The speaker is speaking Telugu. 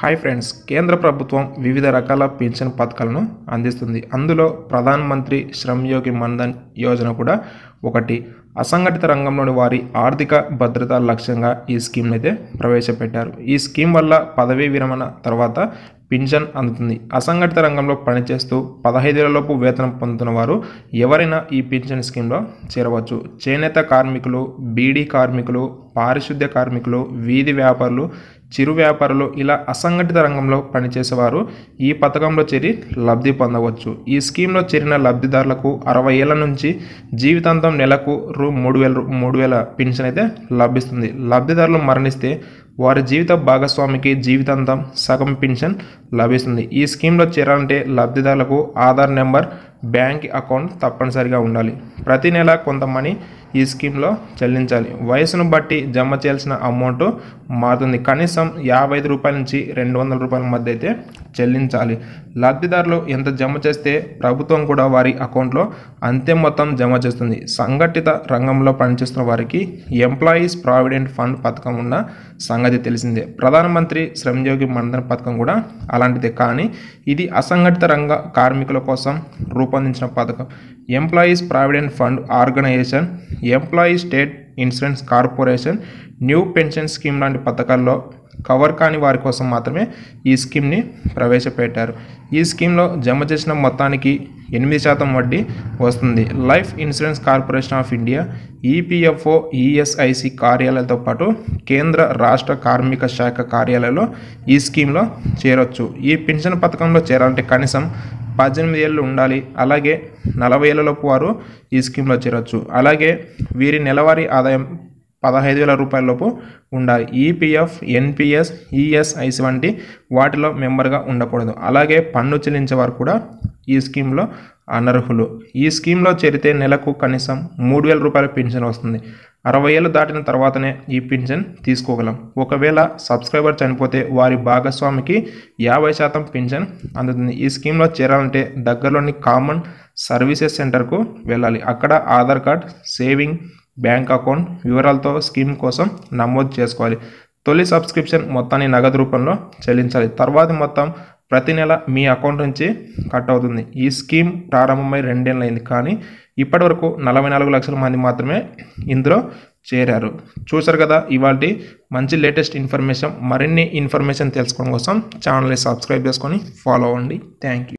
హాయ్ ఫ్రెండ్స్ కేంద్ర ప్రభుత్వం వివిధ రకాల పెన్షన్ పథకాలను అందిస్తుంది అందులో ప్రధాన్ మంత్రి శ్రమ్ యోగి మన్ధన్ యోజన కూడా ఒకటి అసంఘటిత రంగంలోని వారి ఆర్థిక భద్రత లక్ష్యంగా ఈ స్కీమ్ని అయితే ప్రవేశపెట్టారు ఈ స్కీమ్ వల్ల పదవీ విరమణ తర్వాత పింఛన్ అందుతుంది అసంఘటిత రంగంలో పనిచేస్తూ పదహైదేళ్లలోపు వేతనం పొందుతున్న వారు ఎవరైనా ఈ పింఛన్ స్కీమ్లో చేరవచ్చు చేనేత కార్మికులు బీడీ కార్మికులు పారిశుద్ధ్య కార్మికులు వీధి వ్యాపారులు చిరు వ్యాపారులు ఇలా అసంఘటిత రంగంలో పనిచేసేవారు ఈ పథకంలో చేరి లబ్ధి పొందవచ్చు ఈ స్కీమ్లో చేరిన లబ్ధిదారులకు అరవై ఏళ్ళ నుంచి జీవితాంతం నెలకు రూ మూడు వేల మూడు వేల పెన్షన్ అయితే లభిస్తుంది లబ్ధిదారులు మరణిస్తే వారి జీవిత భాగస్వామికి జీవితాంతం సగం పెన్షన్ లభిస్తుంది ఈ స్కీమ్లో చేరాలంటే లబ్ధిదారులకు ఆధార్ నెంబర్ బ్యాంక్ అకౌంట్ తప్పనిసరిగా ఉండాలి ప్రతి నెల కొంత మనీ ఈ స్కీమ్లో చెల్లించాలి వయసును బట్టి జమ చేయాల్సిన అమౌంట్ మారుతుంది కనీసం కనీసం యాభై ఐదు రూపాయల నుంచి రెండు వందల రూపాయల మధ్య అయితే చెల్లించాలి లబ్ధిదారులు ఎంత జమ చేస్తే ప్రభుత్వం కూడా వారి అకౌంట్లో అంతే మొత్తం జమ చేస్తుంది సంఘటిత రంగంలో పనిచేస్తున్న వారికి ఎంప్లాయీస్ ప్రావిడెంట్ ఫండ్ పథకం ఉన్న సంగతి తెలిసిందే ప్రధానమంత్రి శ్రమయోగి మన్ధన్ పథకం కూడా అలాంటిదే కానీ ఇది అసంఘటిత రంగ కార్మికుల కోసం రూపొందించిన పథకం employees provident fund organization employee state insurance corporation new pension scheme లాంటి పథకాల్లో కవర్ కాని వారి కోసం మాత్రమే ఈ స్కీమ్ని ప్రవేశపెట్టారు ఈ స్కీమ్లో జమ చేసిన మొత్తానికి ఎనిమిది శాతం వడ్డీ వస్తుంది life insurance corporation of India EPFO ESIC కార్యాలయాలతో పాటు కేంద్ర రాష్ట్ర కార్మిక శాఖ కార్యాలయంలో ఈ స్కీమ్లో చేరొచ్చు ఈ పెన్షన్ పథకంలో చేరాలంటే కనీసం పద్దెనిమిది ఏళ్ళు ఉండాలి అలాగే నలభై ఏళ్ళలోపు వారు ఈ స్కీమ్లో చేరొచ్చు అలాగే వీరి నెలవారీ ఆదాయం పదహైదు వేల రూపాయలలోపు ఉండాలి ఈపీఎఫ్ ఎన్పిఎస్ ఈఎస్ఐసి వంటి వాటిలో మెంబర్గా ఉండకూడదు అలాగే పన్ను చెల్లించేవారు కూడా ఈ స్కీమ్లో అనర్హులు ఈ స్కీమ్లో చేరితే నెలకు కనీసం మూడు వేల రూపాయల పింఛన్ వస్తుంది అరవై ఏళ్ళు దాటిన తర్వాతనే ఈ పింఛన్ తీసుకోగలం ఒకవేళ సబ్స్క్రైబర్ చనిపోతే వారి భాగస్వామికి యాభై శాతం పింఛన్ అందుతుంది ఈ స్కీమ్లో చేరాలంటే దగ్గరలోని కామన్ సర్వీసెస్ సెంటర్కు వెళ్ళాలి అక్కడ Aadhaar card saving bank account వివరాలతో స్కీమ్ కోసం నమోదు చేసుకోవాలి తొలి సబ్స్క్రిప్షన్ మొత్తాన్ని నగదు రూపంలో చెల్లించాలి తర్వాత మొత్తం ప్రతి నెల మీ అకౌంట్ నుంచి కట్ అవుతుంది ఈ స్కీమ్ ప్రారంభమై రెండేళ్ళైంది కానీ ఇప్పటి వరకు నలభై నాలుగు లక్షల మంది మాత్రమే ఇందులో చేరారు చూసారు కదా ఇవాళ మంచి లేటెస్ట్ ఇన్ఫర్మేషన్ మరిన్ని ఇన్ఫర్మేషన్ తెలుసుకోవడం కోసం ఛానల్ని సబ్స్క్రైబ్ చేసుకొని ఫాలో అవ్వండి థ్యాంక్ యూ